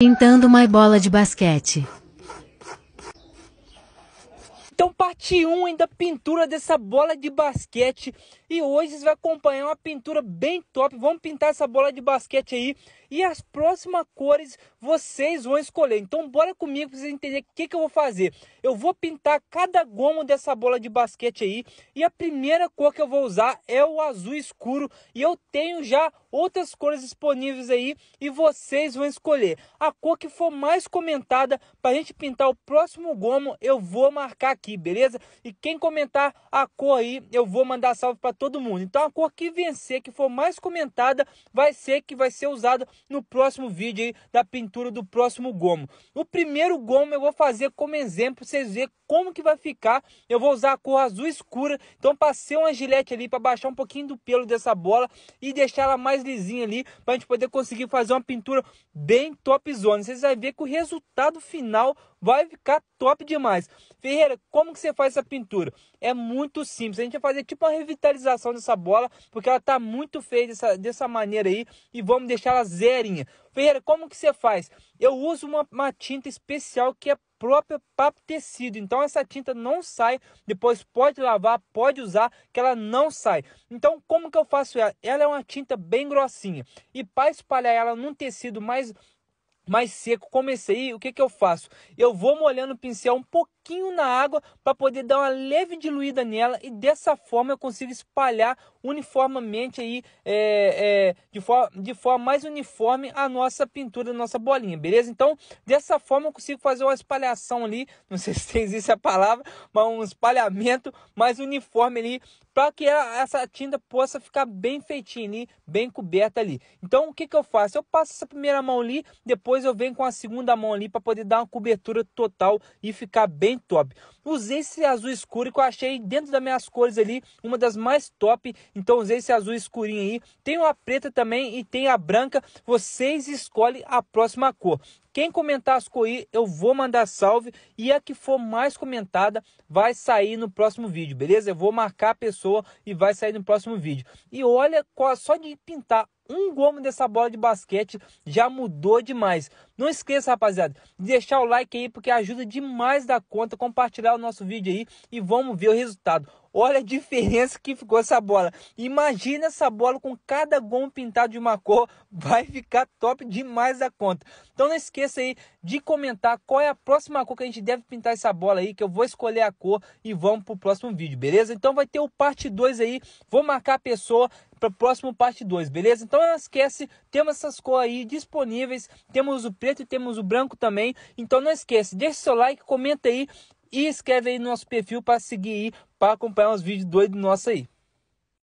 Pintando uma bola de basquete. Então, parte 1 um da pintura dessa bola de basquete. E hoje vocês vai acompanhar uma pintura bem top. Vamos pintar essa bola de basquete aí. E as próximas cores vocês vão escolher. Então, bora comigo para vocês entenderem o que, que eu vou fazer. Eu vou pintar cada gomo dessa bola de basquete aí. E a primeira cor que eu vou usar é o azul escuro. E eu tenho já outras cores disponíveis aí e vocês vão escolher. A cor que for mais comentada para a gente pintar o próximo gomo, eu vou marcar aqui, beleza? E quem comentar a cor aí, eu vou mandar salve para todo mundo. Então a cor que vencer, que for mais comentada, vai ser que vai ser usada no próximo vídeo aí da pintura do próximo gomo. O primeiro gomo eu vou fazer como exemplo, vocês verem como que vai ficar. Eu vou usar a cor azul escura, então passei uma gilete ali para baixar um pouquinho do pelo dessa bola e deixar ela mais mais ali, para a gente poder conseguir fazer uma pintura bem top zone. Vocês vão ver que o resultado final vai ficar top demais. Ferreira, como que você faz essa pintura? É muito simples. A gente vai fazer tipo uma revitalização dessa bola, porque ela tá muito feia dessa, dessa maneira aí. E vamos deixar ela zerinha. Ferreira, como que você faz? Eu uso uma, uma tinta especial que é própria para tecido. Então essa tinta não sai, depois pode lavar, pode usar, que ela não sai. Então como que eu faço ela? Ela é uma tinta bem grossinha. E para espalhar ela num tecido mais mais seco, comecei, o que, que eu faço? Eu vou molhando o pincel um pouquinho pouquinho na água para poder dar uma leve diluída nela e dessa forma eu consigo espalhar uniformemente aí é, é, de, forma, de forma mais uniforme a nossa pintura, a nossa bolinha, beleza? Então dessa forma eu consigo fazer uma espalhação ali, não sei se tem isso a palavra, mas um espalhamento mais uniforme ali para que essa tinta possa ficar bem feitinha ali, bem coberta ali. Então o que, que eu faço? Eu passo essa primeira mão ali, depois eu venho com a segunda mão ali para poder dar uma cobertura total e ficar bem top. Usei esse azul escuro que eu achei dentro das minhas cores ali, uma das mais top. Então usei esse azul escurinho aí. Tem uma preta também e tem a branca. Vocês escolhem a próxima cor. Quem comentar as eu vou mandar salve e a que for mais comentada vai sair no próximo vídeo, beleza? Eu vou marcar a pessoa e vai sair no próximo vídeo. E olha, só de pintar um gomo dessa bola de basquete já mudou demais. Não esqueça, rapaziada, de deixar o like aí porque ajuda demais da conta compartilhar o nosso vídeo aí e vamos ver o resultado. Olha a diferença que ficou essa bola. Imagina essa bola com cada gom pintado de uma cor. Vai ficar top demais da conta. Então não esqueça aí de comentar qual é a próxima cor que a gente deve pintar essa bola aí. Que eu vou escolher a cor e vamos pro próximo vídeo, beleza? Então vai ter o parte 2 aí. Vou marcar a pessoa para o próximo parte 2, beleza? Então não esquece, temos essas cores aí disponíveis, temos o preto e temos o branco também. Então não esquece, deixa seu like, comenta aí e escreve aí no nosso perfil para seguir aí, para acompanhar os vídeos doidos nossos aí.